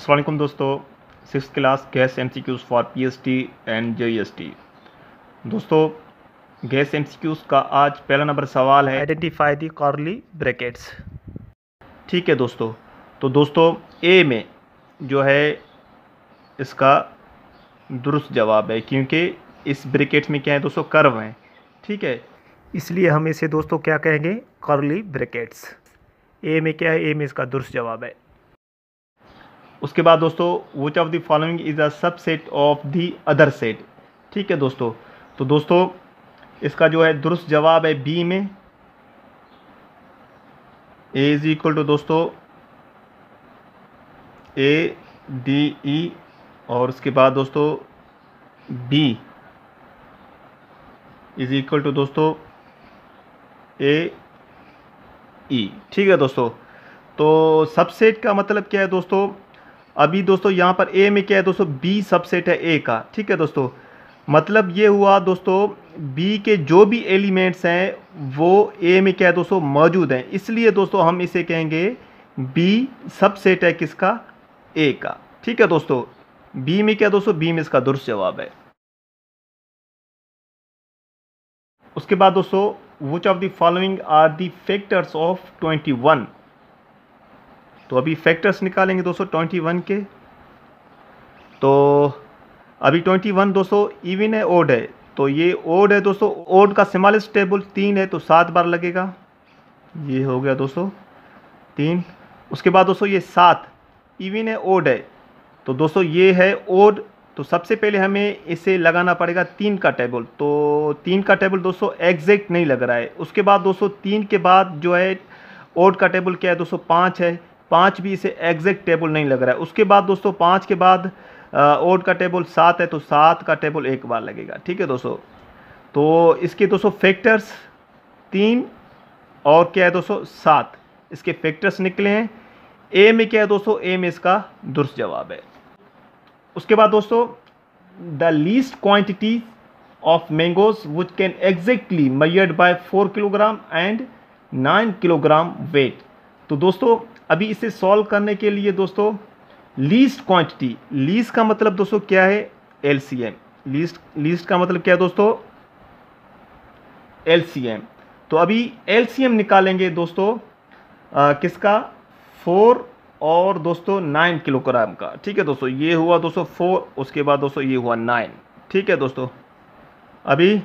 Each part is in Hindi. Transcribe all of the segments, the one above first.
असलकुम दोस्तों six class gas M C Qs for P S T and J S T दोस्तों गैस एम सी क्यूज़ का आज पहला नंबर सवाल है आइडेंटिफाई दी कॉर्ली ब्रैकेट्स ठीक है दोस्तों तो दोस्तों ए में जो है इसका दुरुस्त जवाब है क्योंकि इस ब्रैकेट्स में क्या है दोस्तों कर्व हैं ठीक है इसलिए हम इसे दोस्तों क्या कहेंगे कॉर्ली ब्रैकेट्स ए में क्या है ए में इसका दुरुस्त जवाब है उसके बाद दोस्तों which of the following is a subset of the other set ठीक है दोस्तों तो दोस्तों इसका जो है दुरुस्त जवाब है बी में ए इज इक्वल टू दोस्तों ए डी ई और उसके बाद दोस्तों बी इज इक्वल टू दोस्तों ए ई e। ठीक है दोस्तों तो सबसेट का मतलब क्या है दोस्तों अभी दोस्तों यहाँ पर ए में क्या है दोस्तों बी सबसेट है ए का ठीक है दोस्तों मतलब ये हुआ दोस्तों बी के जो भी एलिमेंट्स हैं वो ए में क्या है दोस्तों मौजूद हैं इसलिए दोस्तों हम इसे कहेंगे बी सबसेट है किसका ए का ठीक है दोस्तों बी में क्या दोस्तों बी में इसका दुरुस्त जवाब है उसके बाद दोस्तों which of the following are the of twenty one तो अभी फैक्टर्स निकालेंगे दोस्तों ट्वेंटी वन के तो अभी ट्वेंटी वन दोस्तों इविन है ओड है तो ये ओड है दोस्तों ओड का सिमालिस टेबल तीन है तो सात बार लगेगा ये हो गया दोस्तों तीन उसके बाद दोस्तों ये सात इविन है ओड है तो दोस्तों ये है ओड तो सबसे पहले हमें इसे लगाना पड़ेगा तीन का टेबल तो तीन का टेबल दोस्तों एग्जैक्ट नहीं लग रहा है उसके बाद दोस्तों तीन के बाद जो है ओड का टेबल क्या है दोस्तों पाँच है पाँच भी इसे एग्जैक्ट टेबल नहीं लग रहा है उसके बाद दोस्तों पाँच के बाद ओड का टेबल सात है तो सात का टेबल एक बार लगेगा ठीक है दोस्तों तो इसके दोस्तों फैक्टर्स तीन और क्या है दोस्तों सात इसके फैक्टर्स निकले हैं ए में क्या है दोस्तों ए में इसका दुरुस्त जवाब है उसके बाद दोस्तों the least quantity of mangoes which can exactly measured by four kilogram and nine kilogram weight तो दोस्तों अभी इसे सॉल्व करने के लिए दोस्तों लीस्ट क्वांटिटी लीस्ट का मतलब दोस्तों क्या है एलसीएम लीस्ट लीस्ट का मतलब क्या है दोस्तों एलसीएम तो अभी एलसीएम निकालेंगे दोस्तों आ, किसका फोर और दोस्तों नाइन किलोग्राम का ठीक है दोस्तों ये हुआ दोस्तों फोर उसके बाद दोस्तों ये हुआ नाइन ठीक है दोस्तों अभी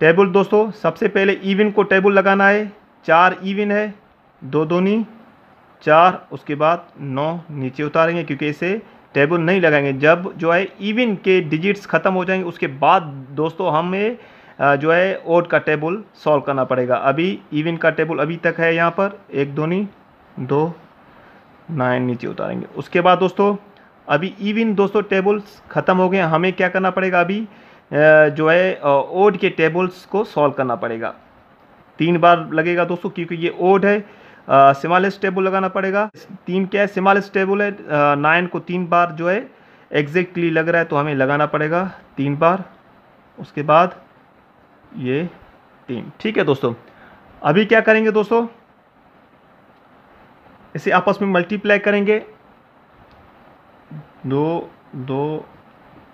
टेबल दोस्तों सबसे पहले इवन को टेबल लगाना है चार इवन है दो दोनी चार उसके बाद नौ नीचे उतारेंगे क्योंकि इसे टेबल नहीं लगाएंगे जब जो है इवन के डिजिट्स ख़त्म हो जाएंगे उसके बाद दोस्तों हमें जो है ओड का टेबल सॉल्व करना पड़ेगा अभी इवन का टेबल अभी तक है यहाँ पर एक नहीं दो नाइन नीचे उतारेंगे उसके बाद दोस्तों अभी इवन दोस्तों टेबल्स ख़त्म हो गए हमें क्या करना पड़ेगा अभी जो है ओड के टेबल्स को सॉल्व करना पड़ेगा तीन बार लगेगा दोस्तों क्योंकि ये ओड है सिमालिस टेबल लगाना पड़ेगा तीन क्या है सिमालिस टेबल है नाइन को तीन बार जो है एग्जैक्टली लग रहा है तो हमें लगाना पड़ेगा तीन बार उसके बाद ये तीन ठीक है दोस्तों अभी क्या करेंगे दोस्तों इसे आपस में मल्टीप्लाई करेंगे दो दो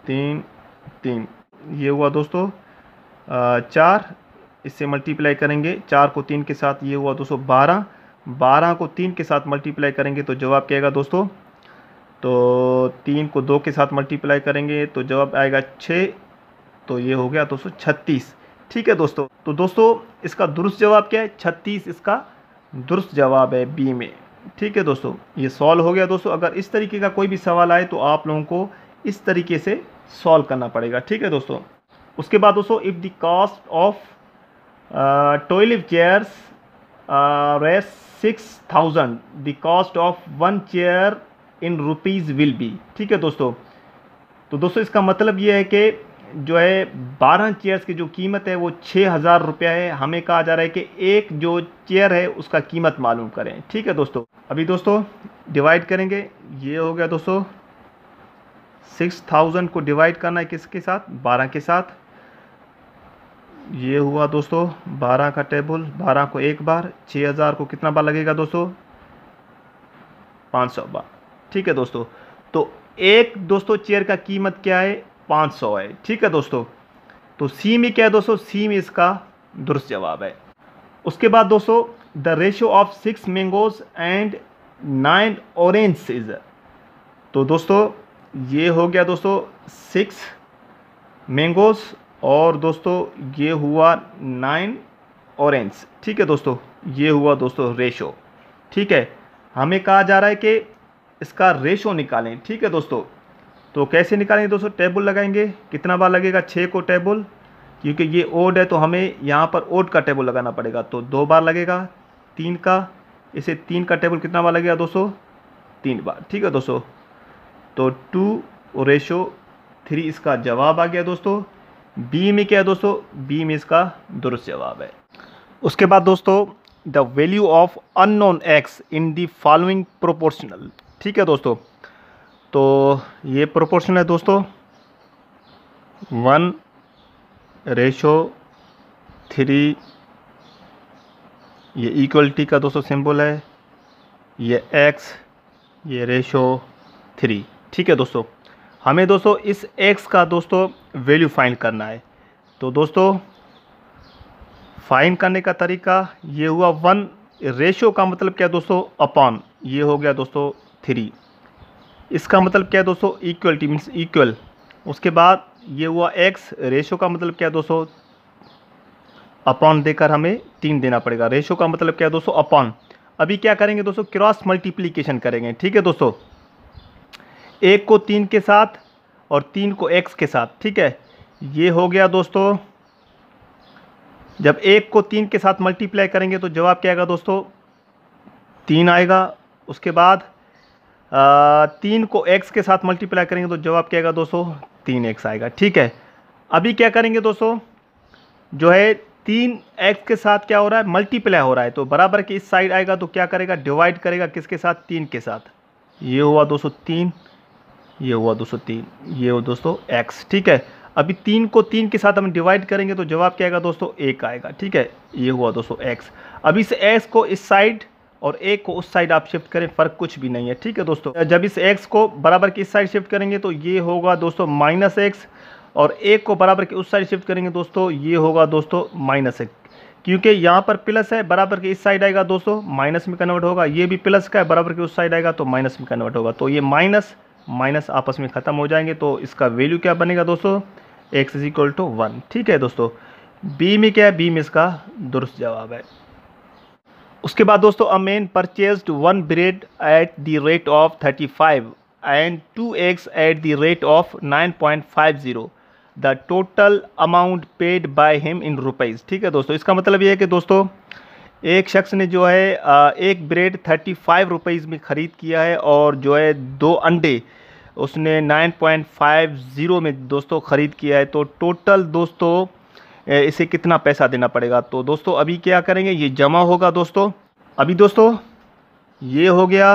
तीन तीन ये हुआ दोस्तों चार इससे मल्टीप्लाई करेंगे चार को तीन के साथ ये हुआ दोस्तों बारह बारह को तीन के साथ मल्टीप्लाई करेंगे तो जवाब क्या आएगा दोस्तों तो तीन को दो के साथ मल्टीप्लाई करेंगे तो जवाब आएगा छः तो ये हो गया दोस्तों छत्तीस ठीक है दोस्तों तो दोस्तों इसका दुरुस्त जवाब क्या है छत्तीस इसका दुरुस्त जवाब है बी में ठीक है दोस्तों ये सॉल्व हो गया दोस्तों अगर इस तरीके का कोई भी सवाल आए तो आप लोगों को इस तरीके से सॉल्व करना पड़ेगा ठीक है दोस्तों उसके बाद दोस्तों if the cost of twelve chairs six thousand the cost of one chair in rupees will be ठीक है दोस्तों तो दोस्तों इसका मतलब ये है कि जो है बारह चेयर्स की जो कीमत है वो छः हज़ार रुपया है हमें कहा जा रहा है कि एक जो चेयर है उसका कीमत मालूम करें ठीक है दोस्तों अभी दोस्तों डिवाइड करेंगे ये हो गया दोस्तों सिक्स थाउजेंड को डिवाइड करना है किसके साथ बारह के साथ ये हुआ दोस्तों बारह का टेबल बारह को एक बार छः हज़ार को कितना बार लगेगा दोस्तों पाँच सौ बार ठीक है दोस्तों तो एक दोस्तों चेयर का कीमत क्या है पाँच सौ है ठीक है दोस्तों तो सी में क्या है दोस्तों सी में इसका दुरुस्त जवाब है उसके बाद दोस्तों the ratio of six mangoes and nine orange is तो दोस्तों ये हो गया दोस्तों सिक्स मैंगोज और दोस्तों ये हुआ नाइन ऑरेंज ठीक है दोस्तों ये हुआ दोस्तों रेशो ठीक है हमें कहा जा रहा है कि इसका रेशो निकालें ठीक है दोस्तों तो कैसे निकालेंगे दोस्तों टेबल लगाएंगे कितना बार लगेगा छः को टेबल क्योंकि ये ओड है तो हमें यहाँ पर ओड का टेबल लगाना पड़ेगा तो दो बार लगेगा तीन का इसे तीन का टेबल कितना बार लगेगा दोस्तों तीन बार ठीक है दोस्तों तो टू रेशो थ्री इसका जवाब आ गया दोस्तों बी में क्या है दोस्तों बी में इसका दुरुस्त जवाब है उसके बाद दोस्तों the value of unknown x in the following proportional ठीक है दोस्तों तो ये प्रोपोर्शनल है दोस्तों वन रेशो थ्री ये इक्वलिटी का दोस्तों सिंबल है ये एक्स ये रेशो थ्री ठीक है दोस्तों हमें दोस्तों इस एक्स का दोस्तों वैल्यू फाइन करना है तो दोस्तों फाइन करने का तरीका ये हुआ वन रेशो का मतलब क्या दोस्तों अपॉन ये हो गया दोस्तों थ्री इसका मतलब क्या है दोस्तों इक्वलिटी मीन्स इक्वल उसके बाद ये हुआ एक्स रेशो का मतलब क्या दोस्तों अपॉन देकर हमें तीन देना पड़ेगा रेशो का मतलब क्या है दोस्तों अपॉन अभी क्या करेंगे दोस्तों क्रॉस मल्टीप्लीकेशन करेंगे ठीक है दोस्तों एक को तीन के साथ और तीन को एक्स के साथ ठीक है ये हो गया दोस्तों जब एक को तीन के साथ मल्टीप्लाई करेंगे तो जवाब क्या आएगा दोस्तों तीन आएगा उसके बाद आ, तीन को एक्स के साथ मल्टीप्लाई करेंगे तो जवाब क्या आएगा दोस्तों तीन एक्स आएगा ठीक है अभी क्या करेंगे दोस्तों जो है तीन एक्स के साथ क्या हो रहा है मल्टीप्लाई हो रहा है तो बराबर के इस साइड आएगा तो क्या करेगा डिवाइड करेगा किसके साथ तीन के साथ ये हुआ दोस्तों तीन ये हुआ दोस्तों तीन ये हो दोस्तों एक्स ठीक है अभी तीन को तीन के साथ हम डिवाइड करेंगे तो जवाब क्या आएगा दोस्तों एक आएगा ठीक है ये हुआ दोस्तों एक्स अभी इस एक्स को इस साइड और एक को उस साइड आप शिफ्ट करें फर्क कुछ भी नहीं है ठीक है दोस्तों जब इस एक्स को बराबर की इस साइड शिफ्ट करेंगे तो ये होगा दोस्तों माइनस एक्स और एक को बराबर की उस साइड शिफ्ट करेंगे दोस्तों ये होगा दोस्तों माइनस एक्स क्योंकि यहाँ पर प्लस है बराबर के इस साइड आएगा दोस्तों माइनस में कन्वर्ट होगा ये भी प्लस का है बराबर के उस साइड आएगा तो माइनस में कन्वर्ट होगा तो ये माइनस माइनस आपस में ख़त्म हो जाएंगे तो इसका वैल्यू क्या बनेगा दोस्तों x is equal to one ठीक है दोस्तों बी में क्या है बी में इसका दुरुस्त जवाब है उसके बाद दोस्तों a man purchase one bread at the rate of thirty five and two eggs at the rate of nine point five zero the total amount paid by him in rupees ठीक है दोस्तों इसका मतलब ये है कि दोस्तों एक शख्स ने जो है एक ब्रेड थर्टी फाइव रुपीज़ में ख़रीद किया है और जो है दो अंडे उसने 9.50 में दोस्तों ख़रीद किया है तो टोटल दोस्तों इसे कितना पैसा देना पड़ेगा तो दोस्तों अभी क्या करेंगे ये जमा होगा दोस्तों अभी दोस्तों ये हो गया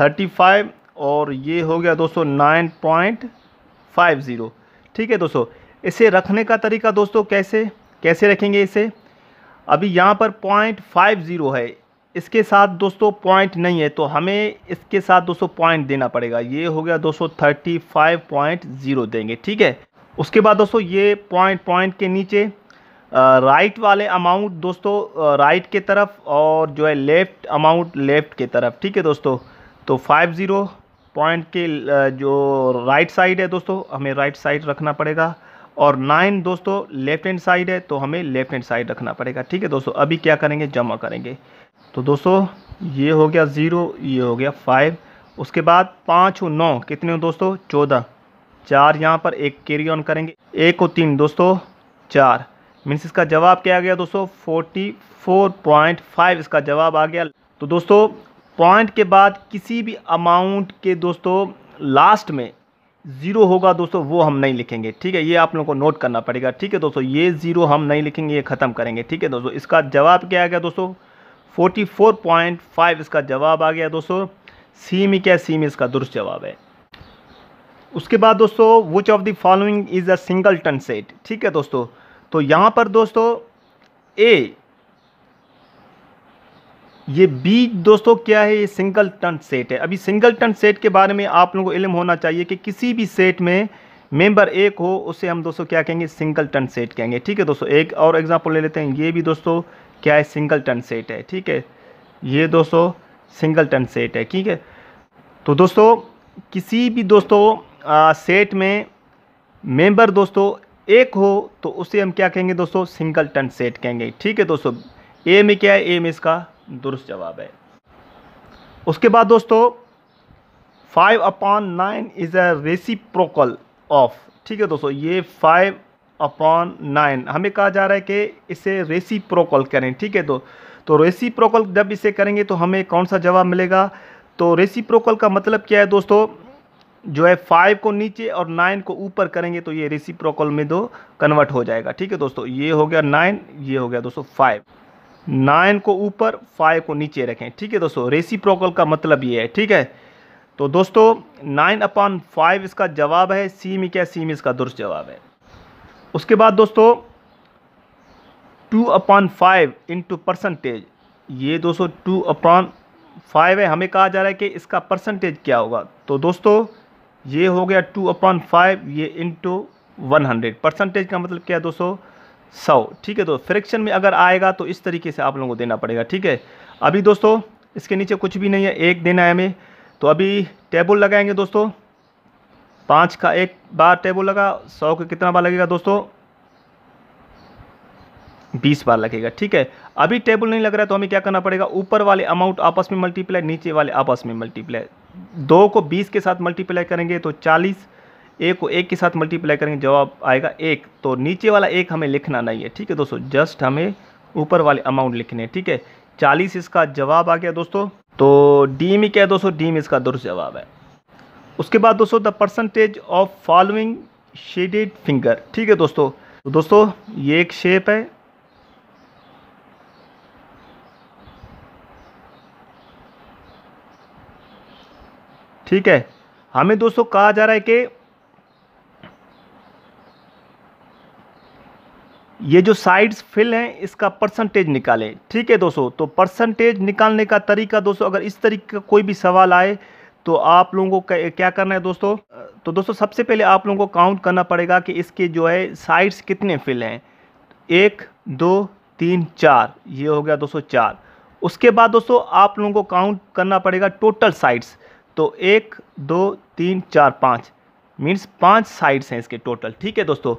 35 और ये हो गया दोस्तों 9.50 ठीक है दोस्तों इसे रखने का तरीका दोस्तों कैसे कैसे रखेंगे इसे अभी यहाँ पर पॉइंट फाइव ज़ीरो है इसके साथ दोस्तों पॉइंट नहीं है तो हमें इसके साथ दोस्तों पॉइंट देना पड़ेगा ये हो गया दोस्तों थर्टी फाइव पॉइंट ज़ीरो देंगे ठीक है उसके बाद दोस्तों ये पॉइंट पॉइंट के नीचे राइट वाले अमाउंट दोस्तों राइट के तरफ और जो है लेफ़्ट अमाउंट लेफ़्ट के तरफ ठीक है दोस्तों तो फाइव ज़ीरो पॉइंट के जो राइट साइड है दोस्तों हमें राइट साइड रखना पड़ेगा और नाइन दोस्तों लेफ्ट हैंड साइड है तो हमें लेफ्ट हैंड साइड रखना पड़ेगा ठीक है दोस्तों अभी क्या करेंगे जमा करेंगे तो दोस्तों ये हो गया ज़ीरो ये हो गया फाइव उसके बाद पाँच और नौ कितने हो दोस्तों चौदह चार यहाँ पर एक कैरी ऑन करेंगे एक और तीन दोस्तों चार मीन्स इसका जवाब क्या आ गया दोस्तों फोर्टी फोर पॉइंट फाइव इसका जवाब आ गया तो दोस्तों पॉइंट के बाद किसी भी अमाउंट के दोस्तों लास्ट में ज़ीरो होगा दोस्तों वो हम नहीं लिखेंगे ठीक है ये आप लोगों को नोट करना पड़ेगा ठीक है दोस्तों ये ज़ीरो हम नहीं लिखेंगे ये ख़त्म करेंगे ठीक है दोस्तों इसका जवाब क्या आ गया दोस्तों 44.5 इसका जवाब आ गया दोस्तों सी में क्या सी में इसका दुरुस्त जवाब है उसके बाद दोस्तों which of the following is a singleton set ठीक है दोस्तों तो यहाँ पर दोस्तों ए ये बी दोस्तों क्या है ये सिंगल टन सेट है अभी सिंगल टन सेट के बारे में आप लोगों को इलम होना चाहिए कि किसी भी सेट में मेंबर एक हो उसे हम दोस्तों क्या कहेंगे सिंगल टन सेट कहेंगे ठीक है दोस्तों एक और एग्जांपल ले लेते हैं ये भी दोस्तों क्या है सिंगल टन सेट है ठीक है ये दोस्तों सिंगल टन सेट है ठीक है तो दोस्तों किसी भी दोस्तों आ, सेट में मेंबर दोस्तों एक हो तो उसे हम क्या कहेंगे दोस्तों सिंगल टन सेट कहेंगे ठीक है दोस्तों ए में क्या है ए में इसका दुरुस्त जवाब है उसके बाद दोस्तों five upon nine is a reciprocal of ठीक है दोस्तों ये फाइव अपॉन नाइन हमें कहा जा रहा है कि इसे रेसी प्रोकॉल करें ठीक है तो तो रेसी प्रोकॉल जब इसे करेंगे तो हमें कौन सा जवाब मिलेगा तो रेसी प्रोकॉल का मतलब क्या है दोस्तों जो है फाइव को नीचे और नाइन को ऊपर करेंगे तो ये रेसी प्रोकॉल में दो कन्वर्ट हो जाएगा ठीक है दोस्तों ये हो गया नाइन ये हो गया दोस्तों फाइव नाइन को ऊपर फाइव को नीचे रखें ठीक है दोस्तों रेसी प्रोकॉल का मतलब ये है ठीक है तो दोस्तों नाइन अपॉन फाइव इसका जवाब है सी में क्या सी में इसका दुरुस्त जवाब है उसके बाद दोस्तों two upon five into percentage ये दोस्तों टू अपॉन फाइव है हमें कहा जा रहा है कि इसका परसेंटेज क्या होगा तो दोस्तों ये हो गया टू अपॉन फाइव ये इंटू वन हंड्रेड परसेंटेज का मतलब क्या है दोस्तों सौ ठीक है तो फ्रैक्शन में अगर आएगा तो इस तरीके से आप लोगों को देना पड़ेगा ठीक है अभी दोस्तों इसके नीचे कुछ भी नहीं है एक देना है हमें तो अभी टेबल लगाएंगे दोस्तों पाँच का एक बार टेबल लगा सौ का कितना बार लगेगा दोस्तों बीस बार लगेगा ठीक है अभी टेबल नहीं लग रहा है तो हमें क्या करना पड़ेगा ऊपर वाले अमाउंट आपस में मल्टीप्लाई नीचे वाले आपस में मल्टीप्लाई दो को बीस के साथ मल्टीप्लाई करेंगे तो चालीस एक को एक के साथ मल्टीप्लाई करेंगे जवाब आएगा एक तो नीचे वाला एक हमें लिखना नहीं है ठीक है दोस्तों जस्ट हमें ऊपर वाले अमाउंट लिखने हैं ठीक है चालीस इसका जवाब आ गया दोस्तों तो डी में क्या है दोस्तों डी में इसका दुरुस्त जवाब है उसके बाद दोस्तों the percentage of following shaded finger ठीक है दोस्तों तो दोस्तों ये एक शेप है ठीक है हमें दोस्तों कहा जा रहा है कि ये जो साइड्स फिल हैं इसका परसेंटेज निकालें ठीक है दोस्तों तो परसेंटेज निकालने का तरीका दोस्तों अगर इस तरीके का कोई भी सवाल आए तो आप लोगों को क्या करना है दोस्तों तो दोस्तों सबसे पहले आप लोगों को काउंट करना पड़ेगा कि इसके जो है साइड्स कितने फिल हैं एक दो तीन चार ये हो गया दोस्तों चार उसके बाद दोस्तों आप लोगों को काउंट करना पड़ेगा टोटल साइड्स तो एक दो तीन चार पाँच मीन्स पाँच साइड्स हैं इसके टोटल ठीक है दोस्तों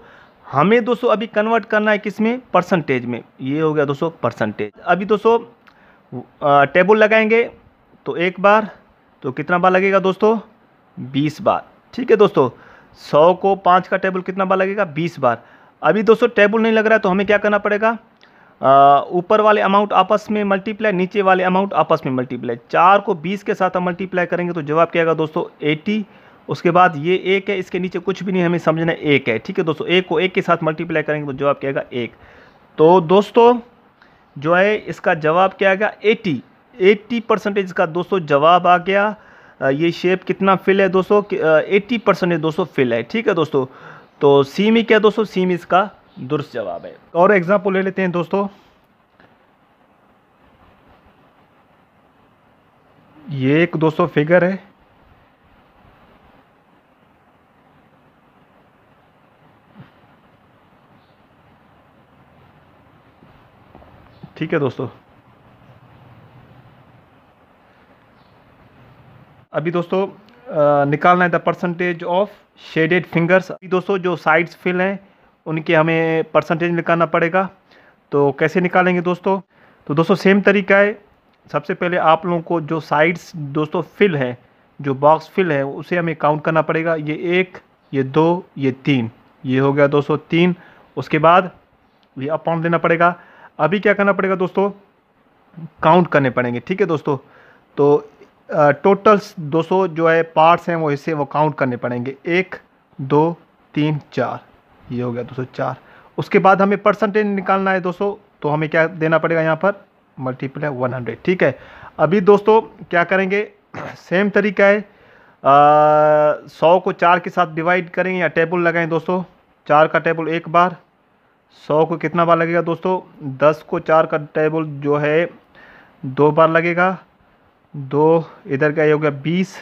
हमें दोस्तों अभी कन्वर्ट करना है किस में परसेंटेज में ये हो गया दोस्तों परसेंटेज अभी दोस्तों टेबल लगाएंगे तो एक बार तो कितना बार लगेगा दोस्तों बीस बार ठीक है दोस्तों सौ को पाँच का टेबल कितना बार लगेगा बीस बार अभी दोस्तों टेबल नहीं लग रहा है तो हमें क्या करना पड़ेगा ऊपर वाले अमाउंट आपस में मल्टीप्लाई नीचे वाले अमाउंट आपस में मल्टीप्लाई चार को बीस के साथ हम मल्टीप्लाई करेंगे तो जवाब क्या आएगा दोस्तों एटी उसके बाद ये एक है इसके नीचे कुछ भी नहीं हमें समझना एक है ठीक है दोस्तों एक को एक के साथ मल्टीप्लाई करेंगे तो जवाब क्या आएगा एक तो दोस्तों जो है इसका जवाब क्या आएगा एटी 80 परसेंटेज का दोस्तों जवाब आ गया ये शेप कितना फिल है दोस्तों 80 परसेंटेज दोस्तों फिल है ठीक है दोस्तों तो सी में क्या दोस्तों सी में इसका दुरुस्त जवाब है और एग्जाम्पल ले लेते हैं दोस्तों ये एक दोस्तों फिगर है ठीक है दोस्तों अभी दोस्तों निकालना है the percentage of shaded fingers अभी दोस्तों जो साइड्स फिल हैं उनके हमें परसेंटेज निकालना पड़ेगा तो कैसे निकालेंगे दोस्तों तो दोस्तों सेम तरीका है सबसे पहले आप लोगों को जो साइड्स दोस्तों फिल है जो बॉक्स फिल है उसे हमें काउंट करना पड़ेगा ये एक ये दो ये तीन ये हो गया दोस्तों तीन उसके बाद ये अपॉन देना पड़ेगा अभी क्या करना पड़ेगा दोस्तों काउंट करने पड़ेंगे ठीक है दोस्तों तो टोटल्स 200 जो है पार्ट्स हैं वो इसे वो काउंट करने पड़ेंगे एक दो तीन चार ये हो गया दो चार उसके बाद हमें परसेंटेज निकालना है सौ तो हमें क्या देना पड़ेगा यहाँ पर मल्टीप्लाई हंड्रेड ठीक है अभी दोस्तों क्या करेंगे सेम तरीका है सौ को चार के साथ डिवाइड करेंगे या टेबल लगाएं दोस्तों चार का टेबल एक बार सौ को कितना बार लगेगा दोस्तों दस को चार का टेबल जो है दो बार लगेगा दो इधर का ये हो गया बीस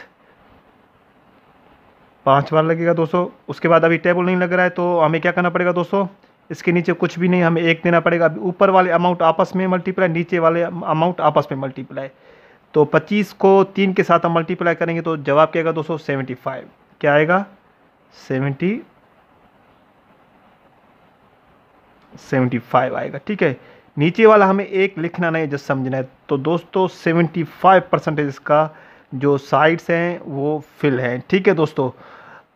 पाँच बार लगेगा दोस्तों उसके बाद अभी टेबल नहीं लग रहा है तो हमें क्या करना पड़ेगा दोस्तों इसके नीचे कुछ भी नहीं हमें एक देना पड़ेगा अभी ऊपर वाले अमाउंट आपस में मल्टीप्लाई नीचे वाले अमाउंट आपस में मल्टीप्लाई तो 25 को तीन के साथ हम मल्टीप्लाई करेंगे तो जवाब क्या आएगा दोस्तों फाइव क्या आएगा सेवेंटी फाइव आएगा ठीक है नीचे वाला हमें एक लिखना नहीं जस्ट समझना है तो दोस्तों सेवेंटी फाइव परसेंटेज इसका जो साइड्स हैं वो फिल हैं ठीक है दोस्तों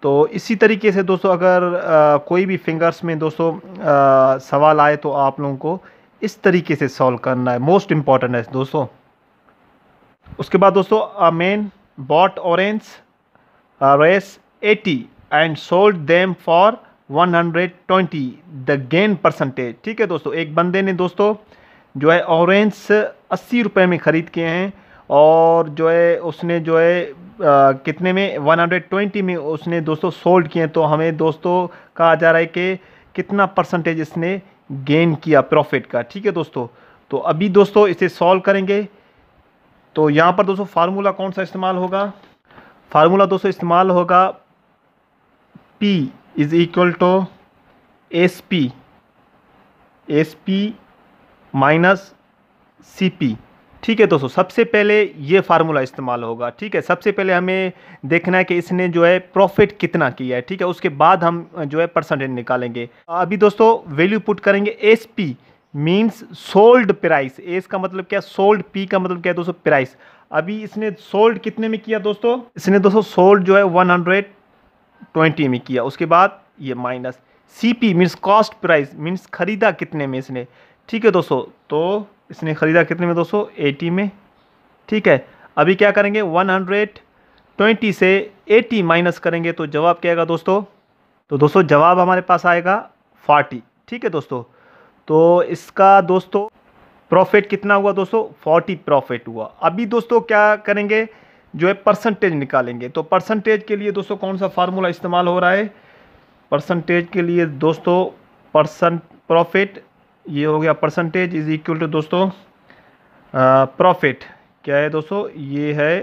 तो इसी तरीके से दोस्तों अगर आ, कोई भी फिंगर्स में दोस्तों आ, सवाल आए तो आप लोगों को इस तरीके से सॉल्व करना है मोस्ट इम्पॉर्टेंट है दोस्तों उसके बाद दोस्तों man bought oranges eighty and sold them for 120 the gain percentage ठीक है दोस्तों एक बंदे ने दोस्तों जो है ऑरेंज अस्सी रुपये में ख़रीद किए हैं और जो है उसने जो है आ, कितने में 120 में उसने दोस्तों सोल्ड किए तो हमें दोस्तों कहा जा रहा है कि कितना परसेंटेज इसने गेन किया प्रॉफिट का ठीक है दोस्तों तो अभी दोस्तों इसे सॉल्व करेंगे तो यहाँ पर दोस्तों फार्मूला कौन सा इस्तेमाल होगा फार्मूला दोस्तों इस्तेमाल होगा P is equal to S P S P minus C P ठीक है दोस्तों सबसे पहले ये फार्मूला इस्तेमाल होगा ठीक है सबसे पहले हमें देखना है कि इसने जो है प्रॉफिट कितना किया है ठीक है उसके बाद हम जो है परसेंटेज निकालेंगे अभी दोस्तों वैल्यू पुट करेंगे S P means sold price S का मतलब क्या सोल्ड पी का मतलब क्या है दोस्तों प्राइस अभी इसने सोल्ड कितने में किया दोस्तों इसने दोस्तों सोल्ड जो है वन हंड्रेड ट्वेंटी में किया उसके बाद ये minus C P means cost price means ख़रीदा कितने में इसने ठीक है दोस्तों तो इसने ख़रीदा कितने में दोस्तों एटी में ठीक है अभी क्या करेंगे वन हंड्रेड ट्वेंटी से एटी माइनस करेंगे तो जवाब क्या आएगा दोस्तों तो दोस्तों जवाब हमारे पास आएगा फोर्टी ठीक है दोस्तों तो इसका दोस्तों प्रॉफिट कितना हुआ दोस्तों फोर्टी प्रॉफिट हुआ अभी दोस्तों क्या करेंगे जो है परसेंटेज निकालेंगे तो परसेंटेज के लिए दोस्तों कौन सा फार्मूला इस्तेमाल हो रहा है परसेंटेज के लिए दोस्तों परसेंट प्रॉफिट ये हो गया परसेंटेज इज इक्वल टू दोस्तों प्रॉफिट क्या है दोस्तों ये है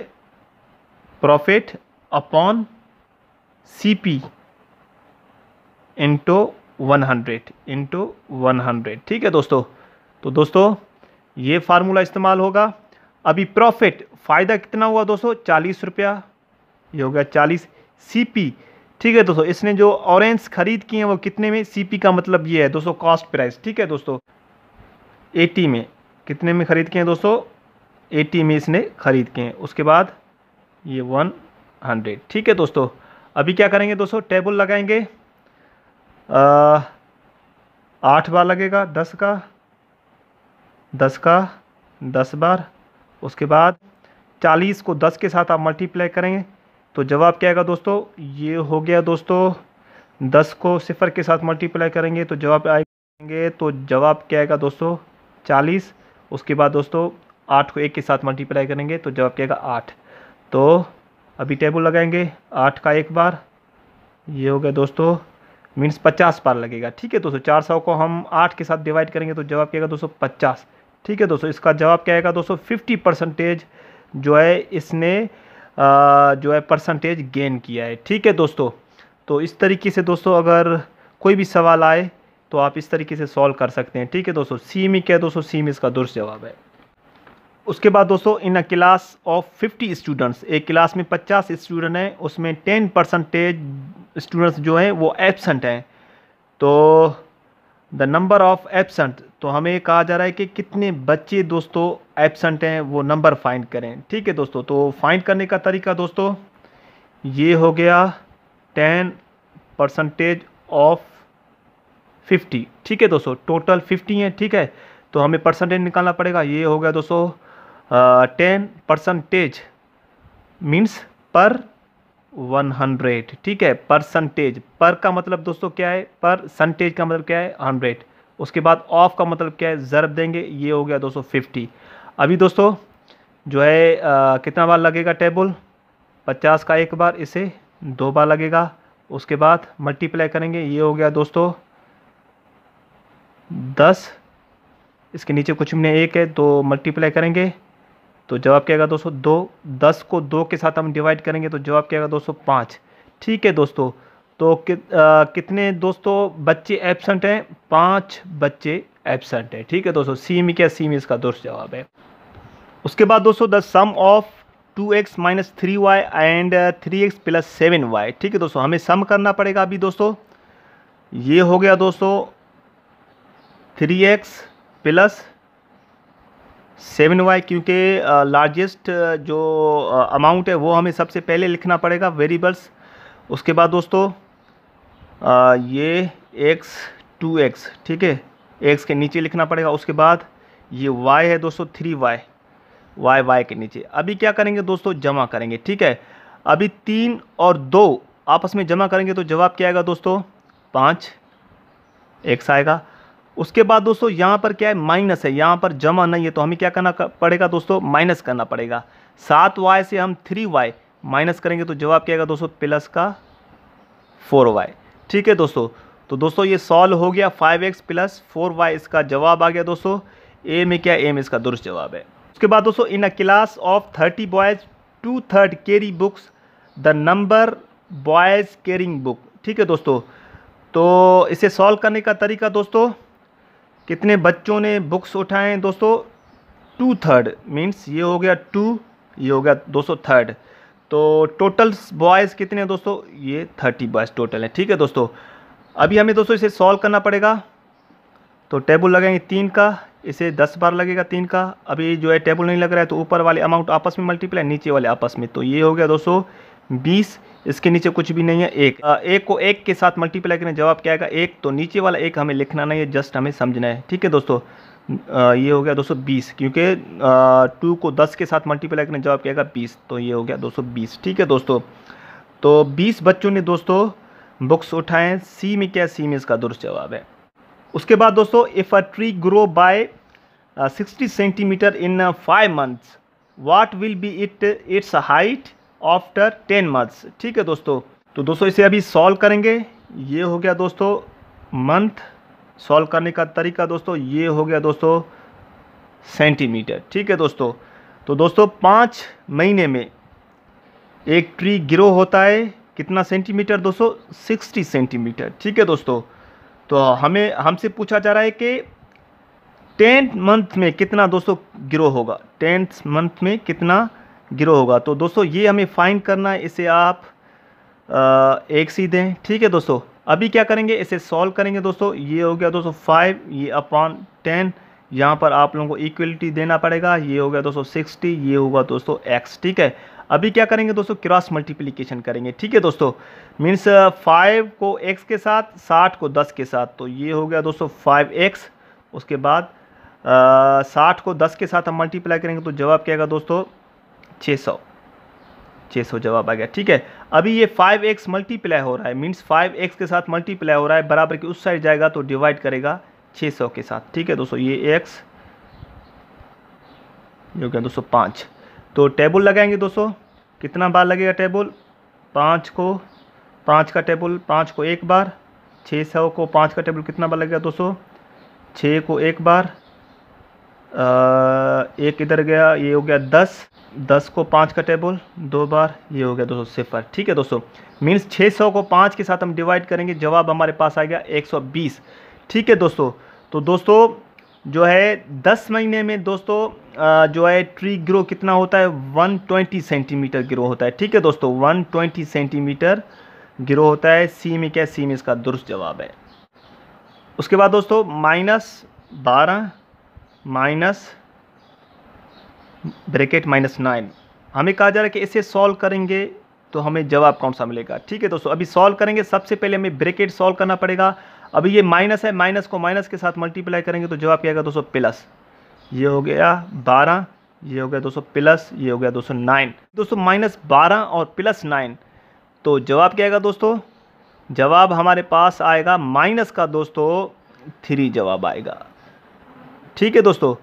profit upon C P into one hundred into one hundred ठीक है दोस्तों तो दोस्तों ये फार्मूला इस्तेमाल होगा अभी प्रॉफिट फ़ायदा कितना हुआ दोस्तों चालीस रुपया ये हो गया चालीस सी पी ठीक है दोस्तों इसने जो ऑरेंज खरीद किए हैं वो कितने में सी का मतलब ये है दोस्तों कॉस्ट प्राइस ठीक है दोस्तों एटी में कितने में ख़रीद किए हैं दोस्तों एटी में इसने ख़रीद किए हैं उसके बाद ये वन हंड्रेड ठीक है दोस्तों अभी क्या करेंगे दोस्तों टेबल लगाएंगे आठ बार लगेगा दस का दस का दस बार उसके बाद 40 को 10 के साथ आप मल्टीप्लाई करेंगे तो जवाब क्या आएगा दोस्तों ये हो गया दोस्तों 10 को सिफ़र के साथ मल्टीप्लाई करेंगे तो जवाब आएंगे तो जवाब क्या आएगा दोस्तों 40 उसके बाद दोस्तों 8 को एक के साथ मल्टीप्लाई करेंगे तो जवाब क्या आएगा आठ तो अभी टेबल लगाएंगे आठ का एक बार ये हो गया दोस्तों मीन्स पचास बार लगेगा ठीक है दोस्तों चार सौ को हम आठ के साथ डिवाइड करेंगे तो जवाब क्या आएगा दोस्तों पचास ठीक है दोस्तों इसका जवाब क्या आएगा दोस्तों फिफ्टी परसेंटेज जो है इसने आ, जो है परसेंटेज गेन किया है ठीक है दोस्तों तो इस तरीके से दोस्तों अगर कोई भी सवाल आए तो आप इस तरीके से सॉल्व कर सकते हैं ठीक है दोस्तों सी में क्या है दोस्तों सी में इसका दुरुस्त जवाब है उसके बाद दोस्तों in a class of 50 students एक क्लास में 50 स्टूडेंट हैं उसमें 10 परसेंटेज स्टूडेंट्स जो हैं वो एबसेंट हैं तो द नंबर ऑफ एबसेंट तो हमें कहा जा रहा है कि कितने बच्चे दोस्तों एबसेंट हैं वो नंबर फाइंड करें ठीक है दोस्तों तो फाइंड करने का तरीका दोस्तों ये हो गया टेन परसेंटेज ऑफ फिफ्टी ठीक है दोस्तों टोटल फिफ्टी हैं ठीक है तो हमें परसेंटेज निकालना पड़ेगा ये हो गया दोस्तों टेन परसेंटेज मीन्स पर 100 ठीक है परसेंटेज पर का मतलब दोस्तों क्या है परसेंटेज का मतलब क्या है 100 उसके बाद ऑफ का मतलब क्या है ज़रब देंगे ये हो गया दोस्तों 50 अभी दोस्तों जो है आ, कितना बार लगेगा टेबल 50 का एक बार इसे दो बार लगेगा उसके बाद मल्टीप्लाई करेंगे ये हो गया दोस्तों दस इसके नीचे कुछ मैंने एक है तो मल्टीप्लाई करेंगे तो जवाब क्या आएगा दोस्तों दो दस को दो के साथ हम डिवाइड करेंगे तो जवाब क्या आएगा दोस्तों पाँच ठीक है दोस्तों तो कि, आ, कितने दोस्तों बच्चे एबसेंट हैं पाँच बच्चे एबसेंट हैं ठीक है दोस्तों सीम क्या सीम इसका दोस्त जवाब है उसके बाद दोस्तों the sum of two x minus three y and three x plus seven y ठीक है दोस्तों हमें सम करना पड़ेगा अभी दोस्तों ये हो गया दोस्तों three x plus seven y क्योंकि लार्जेस्ट जो अमाउंट है वो हमें सबसे पहले लिखना पड़ेगा वेरिएबल्स उसके बाद दोस्तों आ, ये एक्स टू एक्स ठीक है एक्स के नीचे लिखना पड़ेगा उसके बाद ये वाई है दोस्तों थ्री वाई वाई वाई के नीचे अभी क्या करेंगे दोस्तों जमा करेंगे ठीक है अभी तीन और दो आपस में जमा करेंगे तो जवाब क्या आएगा दोस्तों पाँच एक्स आएगा उसके बाद दोस्तों यहाँ पर क्या है माइनस है यहाँ पर जमा नहीं है तो हमें क्या करना पड़ेगा दोस्तों माइनस करना पड़ेगा सात वाई से हम थ्री वाई माइनस करेंगे तो जवाब क्या आएगा दोस्तों प्लस का फोर वाई ठीक है दोस्तों तो दोस्तों ये सॉल्व हो गया five x plus four y इसका जवाब आ गया दोस्तों ए में क्या ए में इसका दुरुस्त जवाब है उसके बाद दोस्तों in a class of thirty boys two third carry books the number boys carrying book ठीक है दोस्तों तो इसे सॉल्व करने का तरीका दोस्तों कितने बच्चों ने बुक्स उठाए दोस्तों टू थर्ड मीन्स ये हो गया टू ये हो गया सौ थर्ड तो टोटल बॉयज़ कितने हैं दोस्तों ये थर्टी बॉयज़ टोटल हैं ठीक है दोस्तों अभी हमें दोस्तों इसे सॉल्व करना पड़ेगा तो टेबल लगेंगे तीन का इसे दस बार लगेगा तीन का अभी जो है टेबल नहीं लग रहा है तो ऊपर वाले अमाउंट आपस में मल्टीप्लाई नीचे वाले आपस में तो ये हो गया दोस्तों बीस इसके नीचे कुछ भी नहीं है एक एक को एक के साथ मल्टीप्लाई करने जवाब क्या आएगा एक तो नीचे वाला एक हमें लिखना नहीं है जस्ट हमें समझना है ठीक है दोस्तों ये हो गया दोस्तों बीस क्योंकि टू को दस के साथ मल्टीप्लाई करने जवाब क्या आएगा बीस तो ये हो गया सौ बीस ठीक है दोस्तों तो बीस बच्चों ने दोस्तों बुक्स उठाएं सी में क्या सी में इसका दुरुस्त जवाब है उसके बाद दोस्तों if a tree grow by sixty centimetre in five months what will be it its height after ten months ठीक है दोस्तों तो दोस्तों इसे अभी सॉल्व करेंगे ये हो गया दोस्तों मंथ सॉल्व करने का तरीका दोस्तों ये हो गया दोस्तों सेंटीमीटर ठीक है दोस्तों तो दोस्तों पाँच महीने में एक ट्री गिरो होता है कितना सेंटीमीटर दोस्तों सिक्सटी सेंटीमीटर ठीक है दोस्तों तो हमें हमसे पूछा जा रहा है कि टेंथ मंथ में कितना दोस्तों ग्रो होगा टेंथ मंथ में कितना गिरो होगा तो दोस्तों ये हमें फाइंड करना है इसे आप आ, एक सी दें ठीक है दोस्तों अभी क्या करेंगे इसे सॉल्व करेंगे दोस्तों ये हो गया दोस्तों फाइव ये अपॉन टेन यहाँ पर आप लोगों को इक्वलिटी देना पड़ेगा ये हो गया दोस्तों सिक्सटी ये होगा दोस्तों एक्स ठीक है अभी क्या करेंगे दोस्तों क्रॉस मल्टीप्लीकेशन करेंगे ठीक है दोस्तों मीन्स फाइव को एक्स के साथ साठ को दस के साथ तो ये हो गया दोस्तों फाइव एक्स उसके बाद साठ को दस के साथ हम मल्टीप्लाई करेंगे तो जवाब क्या दोस्तों छः सौ छः सौ जवाब आ गया ठीक है अभी ये फाइव एक्स मल्टीप्लाई हो रहा है मीन्स फाइव एक्स के साथ मल्टीप्लाई हो रहा है बराबर के उस साइड जाएगा तो डिवाइड करेगा छः सौ के साथ ठीक है दोस्तों ये एक्स जो क्या दोस्तों पाँच तो टेबल लगाएंगे दोस्तों कितना बार लगेगा टेबल पाँच को पाँच का टेबल पाँच को एक बार छः सौ को पाँच का टेबल कितना बार लगेगा दोस्तों छः को एक बार एक इधर गया ये हो गया दस दस को पाँच का टेबल दो बार ये हो गया दोस्तों सिफर ठीक है दोस्तों मीन्स छः सौ को पाँच के साथ हम डिवाइड करेंगे जवाब हमारे पास आएगा एक सौ बीस ठीक है दोस्तों तो दोस्तों जो है दस महीने में दोस्तों जो है ट्री ग्रो कितना होता है वन ट्वेंटी सेंटीमीटर ग्रो होता है ठीक है दोस्तों वन ट्वेंटी सेंटीमीटर ग्रो होता है सी में क्या सी में इसका दुरुस्त जवाब है उसके बाद दोस्तों माइनस बारह माइनस ब्रैकेट माइनस नाइन हमें कहा जा रहा है कि इसे सॉल्व करेंगे तो हमें जवाब कौन सा मिलेगा ठीक है दोस्तों अभी सॉल्व करेंगे सबसे पहले हमें ब्रैकेट सॉल्व करना पड़ेगा अभी ये माइनस है माइनस को माइनस के साथ मल्टीप्लाई करेंगे तो जवाब क्या आएगा दोस्तों प्लस ये हो गया बारह ये हो गया दोस्तों प्लस ये हो गया दोस्तों नाइन दोस्तों माइनस बारह और प्लस नाइन तो जवाब क्या आएगा दोस्तों जवाब हमारे पास आएगा माइनस का दोस्तों थ्री जवाब आएगा ठीक है दोस्तों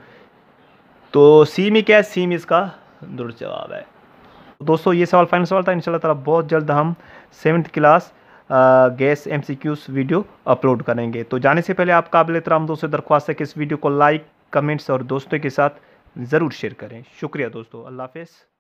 तो सीम ही क्या है सीम इसका दुर्द जवाब है तो दोस्तों ये सवाल फाइनल सवाल था इंशाल्लाह ताला बहुत जल्द हम seventh class gas M C Qs video upload करेंगे तो जाने से पहले आप काबिल एहतराम दोस्तों दरख्वास्त है कि इस वीडियो को लाइक कमेंट्स और दोस्तों के साथ ज़रूर शेयर करें शुक्रिया दोस्तों अल्लाह हाफिज़